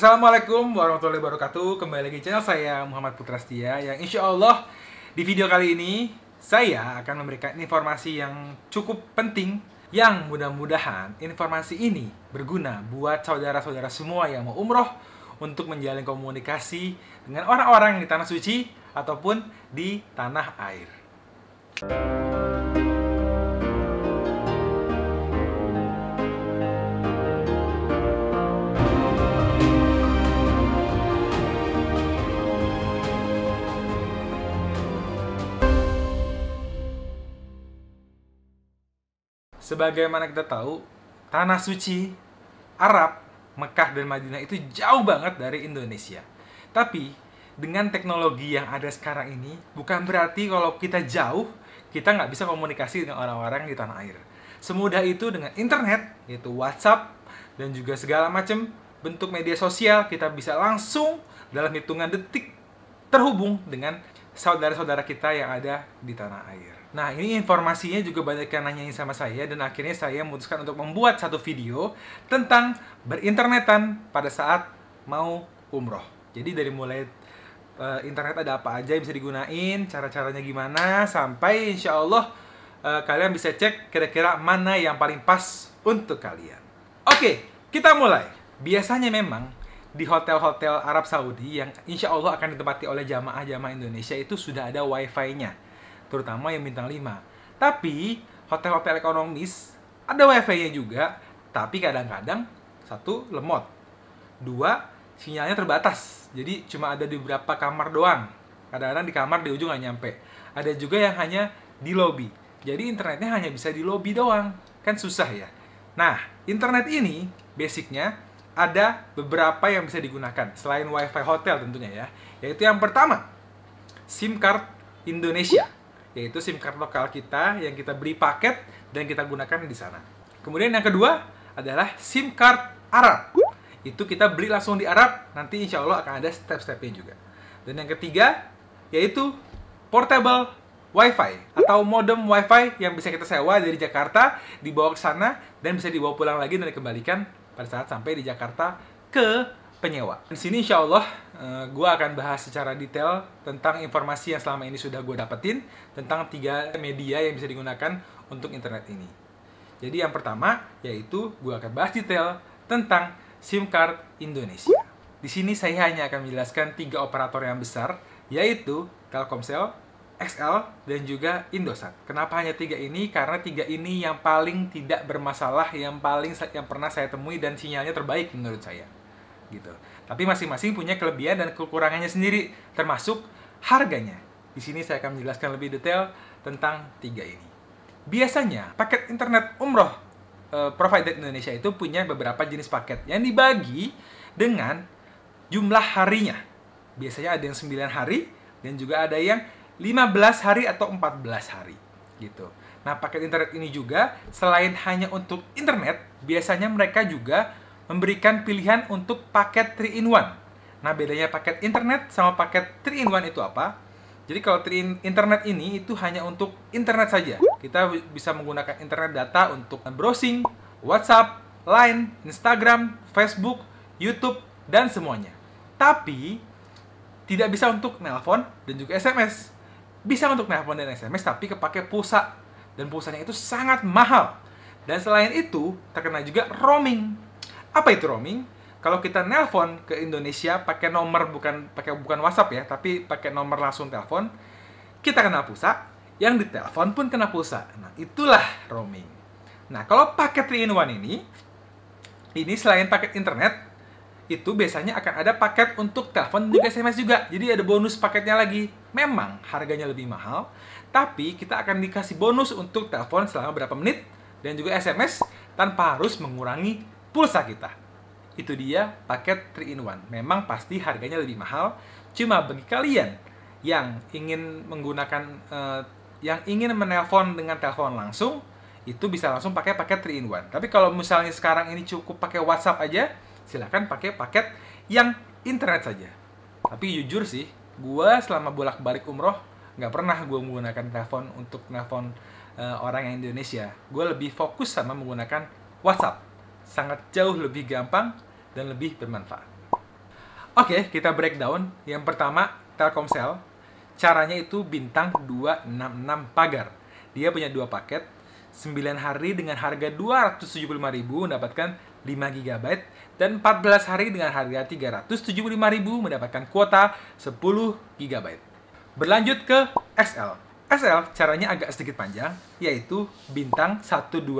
Assalamualaikum warahmatullahi wabarakatuh Kembali lagi channel saya Muhammad Putrastia Yang insya Allah di video kali ini Saya akan memberikan informasi yang cukup penting Yang mudah-mudahan informasi ini berguna Buat saudara-saudara semua yang mau umroh Untuk menjalin komunikasi dengan orang-orang di tanah suci Ataupun di tanah air Thank sebagaimana kita tahu tanah suci Arab Mekah dan Madinah itu jauh banget dari Indonesia. Tapi dengan teknologi yang ada sekarang ini bukan berarti kalau kita jauh kita nggak bisa komunikasi dengan orang-orang di tanah air. Semudah itu dengan internet yaitu WhatsApp dan juga segala macam bentuk media sosial kita bisa langsung dalam hitungan detik terhubung dengan saudara-saudara kita yang ada di tanah air. Nah, ini informasinya juga banyak yang nanyain sama saya dan akhirnya saya memutuskan untuk membuat satu video tentang berinternetan pada saat mau umroh. Jadi dari mulai uh, internet ada apa aja yang bisa digunain, cara-caranya gimana, sampai insya Allah uh, kalian bisa cek kira-kira mana yang paling pas untuk kalian. Oke, kita mulai. Biasanya memang di hotel-hotel Arab Saudi yang insya Allah akan ditempati oleh jamaah-jamaah Indonesia itu sudah ada wifi-nya terutama yang bintang 5. Tapi hotel-hotel ekonomis ada wifi-nya juga, tapi kadang-kadang satu lemot, dua sinyalnya terbatas, jadi cuma ada di beberapa kamar doang. Kadang-kadang di kamar di ujung nggak nyampe. Ada juga yang hanya di lobby. Jadi internetnya hanya bisa di lobby doang, kan susah ya. Nah, internet ini basicnya ada beberapa yang bisa digunakan selain WiFi hotel tentunya ya. Yaitu yang pertama, SIM card Indonesia yaitu SIM card lokal kita yang kita beli paket dan kita gunakan di sana. Kemudian yang kedua adalah SIM card Arab. Itu kita beli langsung di Arab, nanti insya Allah akan ada step-stepnya juga. Dan yang ketiga, yaitu portable WiFi atau modem WiFi yang bisa kita sewa dari Jakarta, dibawa ke sana, dan bisa dibawa pulang lagi dan dikembalikan pada saat sampai di Jakarta ke penyewa. Di sini insya Allah uh, eh, gue akan bahas secara detail tentang informasi yang selama ini sudah gue dapetin tentang tiga media yang bisa digunakan untuk internet ini. Jadi yang pertama yaitu gue akan bahas detail tentang SIM card Indonesia. Di sini saya hanya akan menjelaskan tiga operator yang besar yaitu Telkomsel, XL, dan juga Indosat. Kenapa hanya tiga ini? Karena tiga ini yang paling tidak bermasalah, yang paling yang pernah saya temui dan sinyalnya terbaik menurut saya gitu. Tapi masing-masing punya kelebihan dan kekurangannya sendiri, termasuk harganya. Di sini saya akan menjelaskan lebih detail tentang tiga ini. Biasanya, paket internet umroh e, eh, provider Indonesia itu punya beberapa jenis paket yang dibagi dengan jumlah harinya. Biasanya ada yang 9 hari dan juga ada yang 15 hari atau 14 hari gitu. Nah, paket internet ini juga selain hanya untuk internet, biasanya mereka juga memberikan pilihan untuk paket 3-in-1. Nah, bedanya paket internet sama paket 3-in-1 itu apa? Jadi kalau 3 in internet ini itu hanya untuk internet saja. Kita bisa menggunakan internet data untuk browsing, WhatsApp, Line, Instagram, Facebook, YouTube, dan semuanya. Tapi tidak bisa untuk nelpon dan juga SMS. Bisa untuk nelpon dan SMS tapi kepake pulsa dan pulsanya itu sangat mahal. Dan selain itu terkena juga roaming. Apa itu roaming? Kalau kita nelpon ke Indonesia pakai nomor bukan pakai bukan WhatsApp ya, tapi pakai nomor langsung telepon, kita kena pulsa, yang ditelepon pun kena pulsa. Nah, itulah roaming. Nah, kalau paket 3 in 1 ini ini selain paket internet, itu biasanya akan ada paket untuk telepon dan juga SMS juga. Jadi ada bonus paketnya lagi. Memang harganya lebih mahal, tapi kita akan dikasih bonus untuk telepon selama berapa menit dan juga SMS tanpa harus mengurangi pulsa kita. Itu dia paket 3 in 1. Memang pasti harganya lebih mahal, cuma bagi kalian yang ingin menggunakan uh, yang ingin menelpon dengan telepon langsung itu bisa langsung pakai paket 3 in 1. Tapi kalau misalnya sekarang ini cukup pakai WhatsApp aja, silahkan pakai paket yang internet saja. Tapi jujur sih, gue selama bolak-balik umroh nggak pernah gue menggunakan telepon untuk telepon uh, eh, orang yang Indonesia. Gue lebih fokus sama menggunakan WhatsApp sangat jauh lebih gampang dan lebih bermanfaat. Oke, kita breakdown. Yang pertama, Telkomsel. Caranya itu bintang 266 pagar. Dia punya dua paket, 9 hari dengan harga 275.000 mendapatkan 5 GB dan 14 hari dengan harga 375.000 mendapatkan kuota 10 GB. Berlanjut ke XL. XL caranya agak sedikit panjang yaitu bintang 123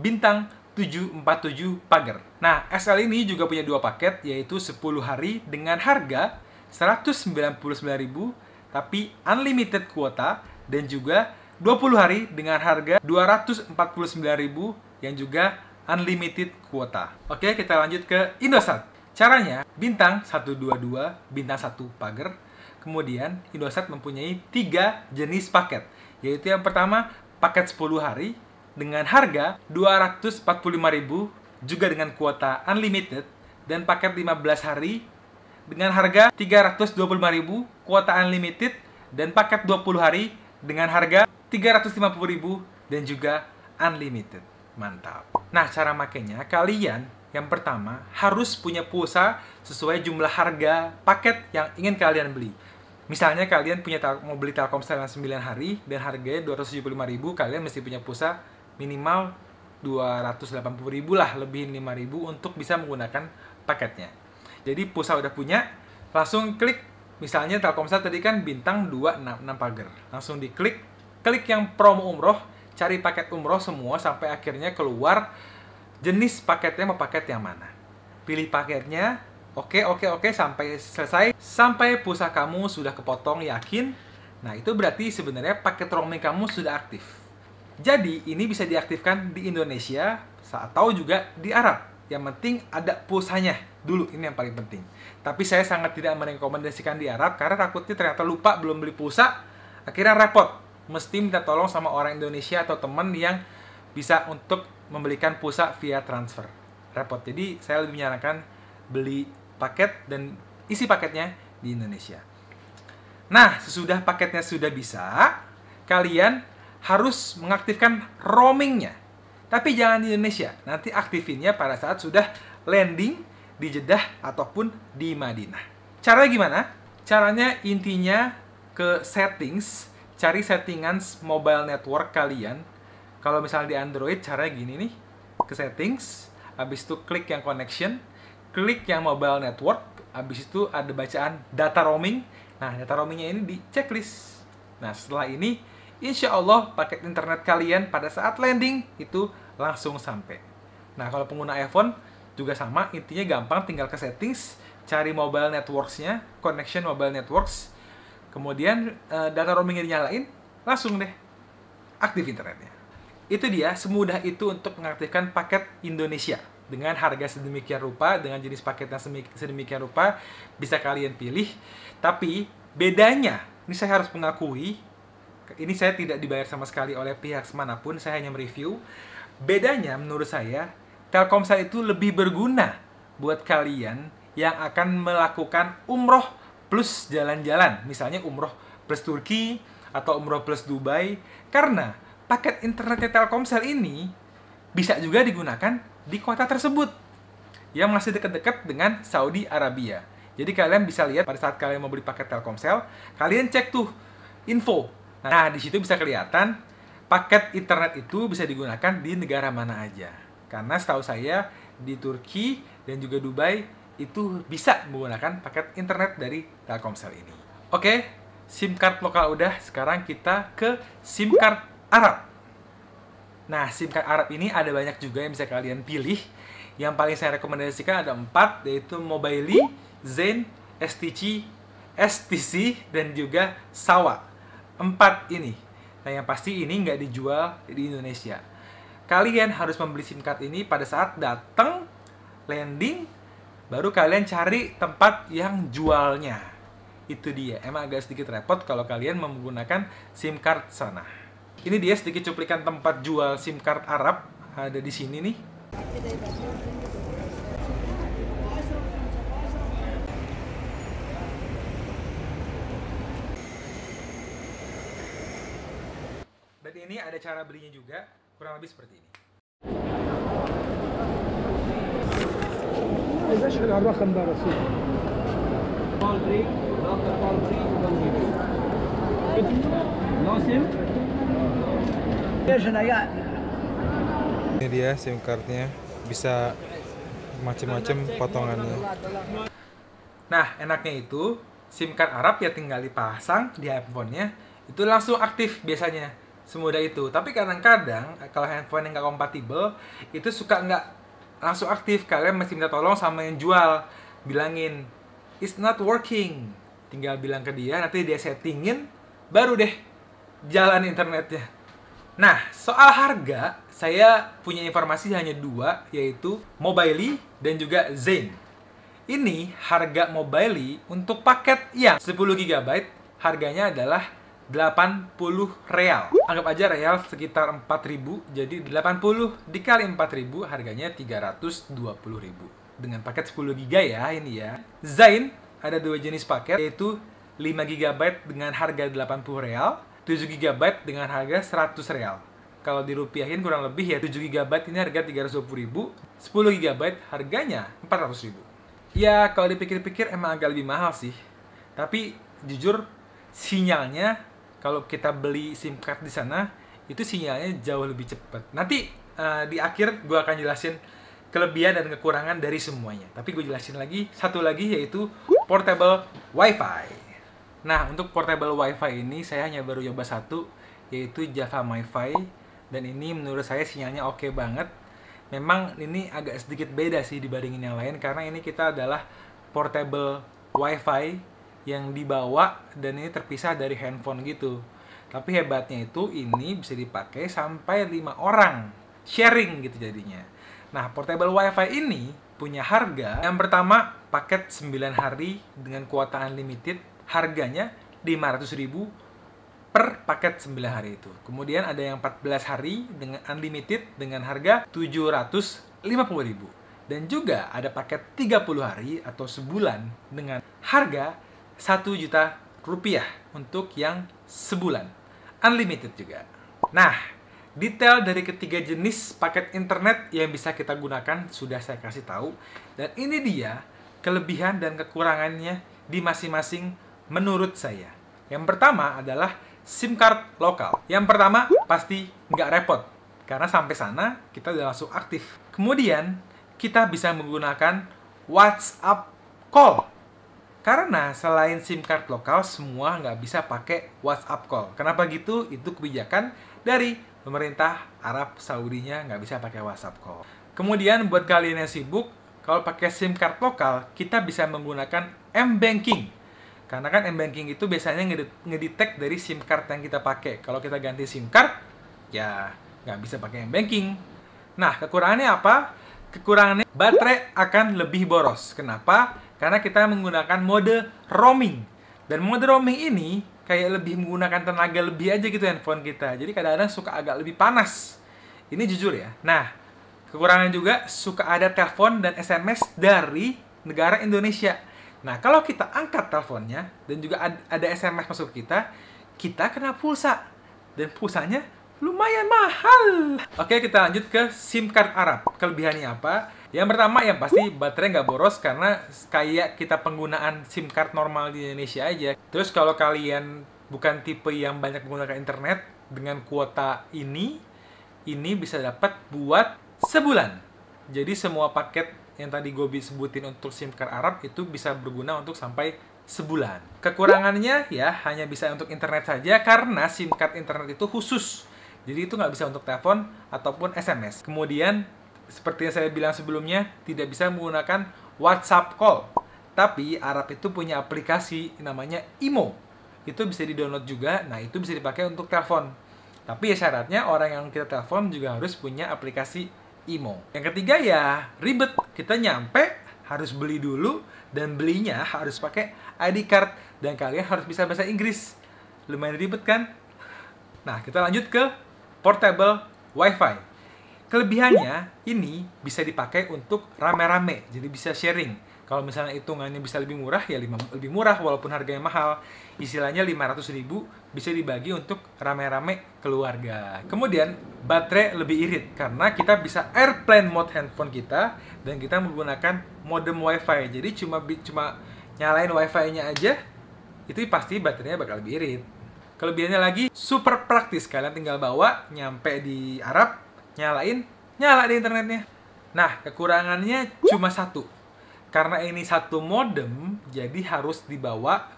bintang 747 Pagar. Nah, SL ini juga punya dua paket, yaitu 10 hari dengan harga 199.000 tapi unlimited kuota dan juga 20 hari dengan harga 249.000 yang juga unlimited kuota. Oke, kita lanjut ke Indosat. Caranya, bintang 122, bintang 1 Pagar. Kemudian, Indosat mempunyai tiga jenis paket, yaitu yang pertama paket 10 hari, dengan harga 245.000 juga dengan kuota unlimited dan paket 15 hari dengan harga 325.000 kuota unlimited dan paket 20 hari dengan harga 350.000 dan juga unlimited. Mantap. Nah, cara makainya kalian yang pertama harus punya pulsa sesuai jumlah harga paket yang ingin kalian beli. Misalnya kalian punya mau beli Telkomsel yang 9 hari dan harganya 275.000, kalian mesti punya pulsa minimal 280 ribu lah lebih 5 ribu untuk bisa menggunakan paketnya jadi pulsa udah punya langsung klik misalnya Telkomsel tadi kan bintang 266 pagar langsung diklik klik yang promo umroh cari paket umroh semua sampai akhirnya keluar jenis paketnya mau paket yang mana pilih paketnya Oke, oke, oke, sampai selesai. Sampai pulsa kamu sudah kepotong yakin. Nah, itu berarti sebenarnya paket roaming kamu sudah aktif. Jadi ini bisa diaktifkan di Indonesia atau juga di Arab. Yang penting ada pulsanya dulu, ini yang paling penting. Tapi saya sangat tidak merekomendasikan di Arab karena takutnya ternyata lupa belum beli pulsa, akhirnya repot. Mesti minta tolong sama orang Indonesia atau teman yang bisa untuk membelikan pulsa via transfer. Repot. Jadi saya lebih menyarankan beli paket dan isi paketnya di Indonesia. Nah, sesudah paketnya sudah bisa, kalian harus mengaktifkan roamingnya. Tapi jangan di Indonesia, nanti aktifinnya pada saat sudah landing di Jeddah ataupun di Madinah. Caranya gimana? Caranya intinya ke settings, cari settingan mobile network kalian. Kalau misalnya di Android, caranya gini nih, ke settings, habis itu klik yang connection, klik yang mobile network, habis itu ada bacaan data roaming. Nah, data roamingnya ini di checklist. Nah, setelah ini insya Allah paket internet kalian pada saat landing itu langsung sampai. Nah, kalau pengguna iPhone juga sama, intinya gampang tinggal ke settings, cari mobile networksnya connection mobile networks, kemudian uh, data roamingnya dinyalain, langsung deh aktif internetnya. Itu dia, semudah itu untuk mengaktifkan paket Indonesia. Dengan harga sedemikian rupa, dengan jenis paket yang sedemikian rupa, bisa kalian pilih. Tapi bedanya, ini saya harus mengakui, ini saya tidak dibayar sama sekali oleh pihak manapun, saya hanya mereview. Bedanya menurut saya, Telkomsel itu lebih berguna buat kalian yang akan melakukan umroh plus jalan-jalan. Misalnya umroh plus Turki atau umroh plus Dubai. Karena paket internetnya Telkomsel ini bisa juga digunakan di kota tersebut yang masih dekat-dekat dengan Saudi Arabia. Jadi kalian bisa lihat pada saat kalian mau beli paket Telkomsel, kalian cek tuh info Nah, di situ bisa kelihatan paket internet itu bisa digunakan di negara mana aja. Karena setahu saya di Turki dan juga Dubai itu bisa menggunakan paket internet dari Telkomsel ini. Oke, SIM card lokal udah, sekarang kita ke SIM card Arab. Nah, SIM card Arab ini ada banyak juga yang bisa kalian pilih. Yang paling saya rekomendasikan ada empat, yaitu Mobily, Zen, STC, STC, dan juga Sawa empat ini. Nah yang pasti ini nggak dijual di Indonesia. Kalian harus membeli SIM card ini pada saat datang landing, baru kalian cari tempat yang jualnya. Itu dia. Emang agak sedikit repot kalau kalian menggunakan SIM card sana. Ini dia sedikit cuplikan tempat jual SIM card Arab ada di sini nih. cara belinya juga kurang lebih seperti ini. Ini dia SIM cardnya bisa macam-macam potongannya. Nah, enaknya itu SIM card Arab ya tinggal dipasang di handphonenya, itu langsung aktif biasanya semudah itu tapi kadang-kadang eh, kalau handphone yang nggak kompatibel itu suka nggak langsung aktif kalian mesti minta tolong sama yang jual bilangin it's not working tinggal bilang ke dia nanti dia settingin baru deh jalan internetnya nah soal harga saya punya informasi hanya dua yaitu Mobily dan juga Zain ini harga Mobily untuk paket yang 10 GB harganya adalah 80 real. Anggap aja real sekitar 4000, jadi 80 dikali 4000 harganya 320.000. Dengan paket 10 GB ya ini ya. Zain ada dua jenis paket yaitu 5 GB dengan harga 80 real, 7 GB dengan harga 100 real. Kalau dirupiahin kurang lebih ya 7 GB ini harga 320.000, 10 GB harganya 400.000. Ya, kalau dipikir-pikir emang agak lebih mahal sih. Tapi jujur sinyalnya kalau kita beli SIM card di sana itu sinyalnya jauh lebih cepat. Nanti uh, di akhir gue akan jelasin kelebihan dan kekurangan dari semuanya. Tapi gue jelasin lagi satu lagi yaitu portable WiFi. Nah untuk portable WiFi ini saya hanya baru coba satu yaitu Java MiFi dan ini menurut saya sinyalnya oke okay banget. Memang ini agak sedikit beda sih dibandingin yang lain karena ini kita adalah portable WiFi yang dibawa dan ini terpisah dari handphone gitu. Tapi hebatnya itu ini bisa dipakai sampai lima orang sharing gitu jadinya. Nah, portable WiFi ini punya harga yang pertama paket 9 hari dengan kuota unlimited harganya 500.000 per paket 9 hari itu. Kemudian ada yang 14 hari dengan unlimited dengan harga 750.000. Dan juga ada paket 30 hari atau sebulan dengan harga 1 juta rupiah untuk yang sebulan. Unlimited juga. Nah, Detail dari ketiga jenis paket internet yang bisa kita gunakan sudah saya kasih tahu. Dan ini dia kelebihan dan kekurangannya di masing-masing menurut saya. Yang pertama adalah SIM card lokal. Yang pertama pasti nggak repot. Karena sampai sana kita udah langsung aktif. Kemudian kita bisa menggunakan WhatsApp call karena selain SIM card lokal, semua nggak bisa pakai WhatsApp call. Kenapa gitu? Itu kebijakan dari pemerintah Arab Saudinya nggak bisa pakai WhatsApp call. Kemudian buat kalian yang sibuk, kalau pakai SIM card lokal, kita bisa menggunakan M-Banking. Karena kan M-Banking itu biasanya ngedetect dari SIM card yang kita pakai. Kalau kita ganti SIM card, ya nggak bisa pakai M-Banking. Nah, kekurangannya apa? Kekurangannya baterai akan lebih boros. Kenapa? karena kita menggunakan mode roaming. Dan mode roaming ini kayak lebih menggunakan tenaga lebih aja gitu handphone kita. Jadi kadang-kadang suka agak lebih panas. Ini jujur ya. Nah, kekurangan juga suka ada telepon dan SMS dari negara Indonesia. Nah, kalau kita angkat teleponnya dan juga ada SMS masuk kita, kita kena pulsa. Dan pulsanya lumayan mahal. Oke, kita lanjut ke SIM card Arab. Kelebihannya apa? Yang pertama yang pasti baterai nggak boros karena kayak kita penggunaan SIM card normal di Indonesia aja. Terus kalau kalian bukan tipe yang banyak menggunakan internet dengan kuota ini, ini bisa dapat buat sebulan. Jadi semua paket yang tadi gue sebutin untuk SIM card Arab itu bisa berguna untuk sampai sebulan. Kekurangannya ya hanya bisa untuk internet saja karena SIM card internet itu khusus. Jadi itu nggak bisa untuk telepon ataupun SMS. Kemudian seperti yang saya bilang sebelumnya, tidak bisa menggunakan WhatsApp call. Tapi Arab itu punya aplikasi namanya Imo. Itu bisa di-download juga. Nah, itu bisa dipakai untuk telepon. Tapi ya syaratnya orang yang kita telepon juga harus punya aplikasi Imo. Yang ketiga ya ribet. Kita nyampe harus beli dulu dan belinya harus pakai ID card dan kalian harus bisa bahasa Inggris. Lumayan ribet kan? Nah, kita lanjut ke portable WiFi. Kelebihannya ini bisa dipakai untuk rame-rame, jadi bisa sharing. Kalau misalnya hitungannya bisa lebih murah, ya lebih murah walaupun harganya mahal. Istilahnya 500 ribu bisa dibagi untuk rame-rame keluarga. Kemudian baterai lebih irit karena kita bisa airplane mode handphone kita dan kita menggunakan modem wifi. Jadi cuma cuma nyalain wifi-nya aja itu pasti baterainya bakal lebih irit. Kelebihannya lagi super praktis kalian tinggal bawa nyampe di Arab nyalain, nyala di internetnya. Nah, kekurangannya cuma satu. Karena ini satu modem, jadi harus dibawa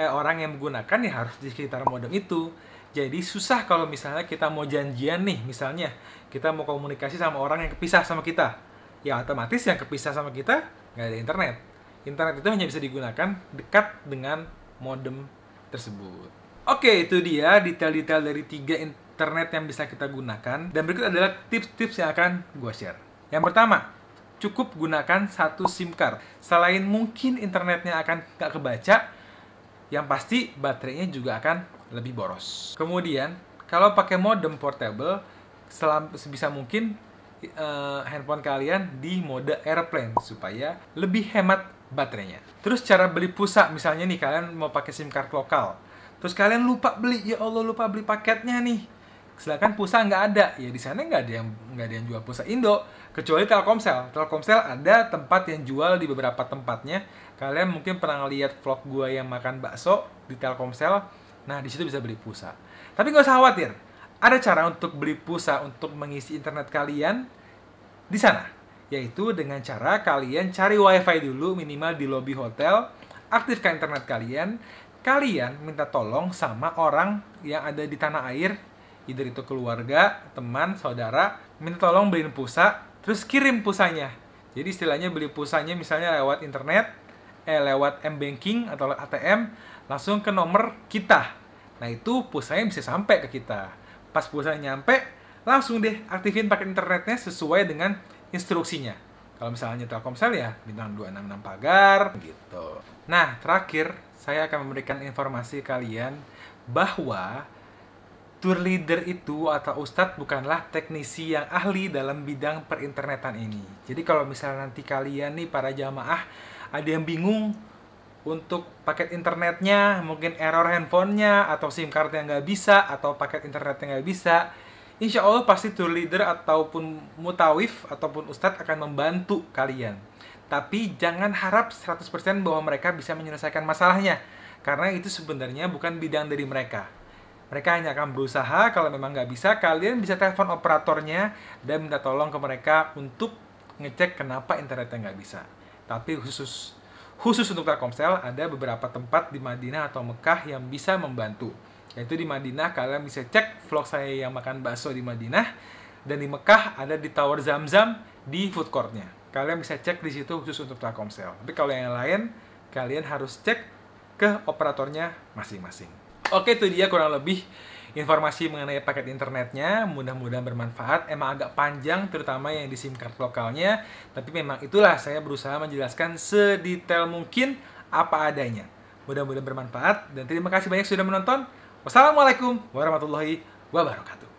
eh, orang yang menggunakan ya harus di sekitar modem itu. Jadi susah kalau misalnya kita mau janjian nih, misalnya kita mau komunikasi sama orang yang kepisah sama kita. Ya otomatis yang kepisah sama kita nggak ada internet. Internet itu hanya bisa digunakan dekat dengan modem tersebut. Oke, itu dia detail-detail dari tiga internet yang bisa kita gunakan. Dan berikut adalah tips-tips yang akan gue share. Yang pertama, cukup gunakan satu SIM card. Selain mungkin internetnya akan nggak kebaca, yang pasti baterainya juga akan lebih boros. Kemudian, kalau pakai modem portable, selam, sebisa mungkin uh, handphone kalian di mode airplane supaya lebih hemat baterainya. Terus cara beli pusat misalnya nih kalian mau pakai SIM card lokal, terus kalian lupa beli, ya Allah lupa beli paketnya nih sedangkan pulsa nggak ada ya di sana nggak ada yang nggak ada yang jual pulsa Indo kecuali Telkomsel Telkomsel ada tempat yang jual di beberapa tempatnya kalian mungkin pernah lihat vlog gua yang makan bakso di Telkomsel nah di situ bisa beli pulsa tapi nggak usah khawatir ada cara untuk beli pulsa untuk mengisi internet kalian di sana yaitu dengan cara kalian cari wifi dulu minimal di lobby hotel aktifkan internet kalian kalian minta tolong sama orang yang ada di tanah air either itu keluarga, teman, saudara, minta tolong beliin pulsa, terus kirim pulsanya. Jadi istilahnya beli pulsanya misalnya lewat internet, eh lewat M banking atau ATM langsung ke nomor kita. Nah, itu pulsanya bisa sampai ke kita. Pas pulsanya nyampe, langsung deh aktifin paket internetnya sesuai dengan instruksinya. Kalau misalnya Telkomsel ya bintang 266 pagar gitu. Nah, terakhir saya akan memberikan informasi kalian bahwa Tour leader itu atau ustadz bukanlah teknisi yang ahli dalam bidang perinternetan ini. Jadi kalau misalnya nanti kalian nih para jamaah ada yang bingung untuk paket internetnya, mungkin error handphonenya, atau SIM card yang nggak bisa, atau paket internet yang nggak bisa, insya Allah pasti tour leader ataupun mutawif ataupun ustadz akan membantu kalian. Tapi jangan harap 100% bahwa mereka bisa menyelesaikan masalahnya, karena itu sebenarnya bukan bidang dari mereka. Mereka hanya akan berusaha, kalau memang nggak bisa, kalian bisa telepon operatornya dan minta tolong ke mereka untuk ngecek kenapa internetnya nggak bisa. Tapi khusus khusus untuk Telkomsel ada beberapa tempat di Madinah atau Mekah yang bisa membantu. Yaitu di Madinah kalian bisa cek vlog saya yang makan bakso di Madinah dan di Mekah ada di Tower Zamzam di food courtnya. Kalian bisa cek di situ khusus untuk Telkomsel. Tapi kalau yang lain kalian harus cek ke operatornya masing-masing. Oke, itu dia kurang lebih informasi mengenai paket internetnya mudah-mudahan bermanfaat emang agak panjang terutama yang di SIM card lokalnya tapi memang itulah saya berusaha menjelaskan sedetail mungkin apa adanya mudah-mudahan bermanfaat dan terima kasih banyak sudah menonton wassalamualaikum warahmatullahi wabarakatuh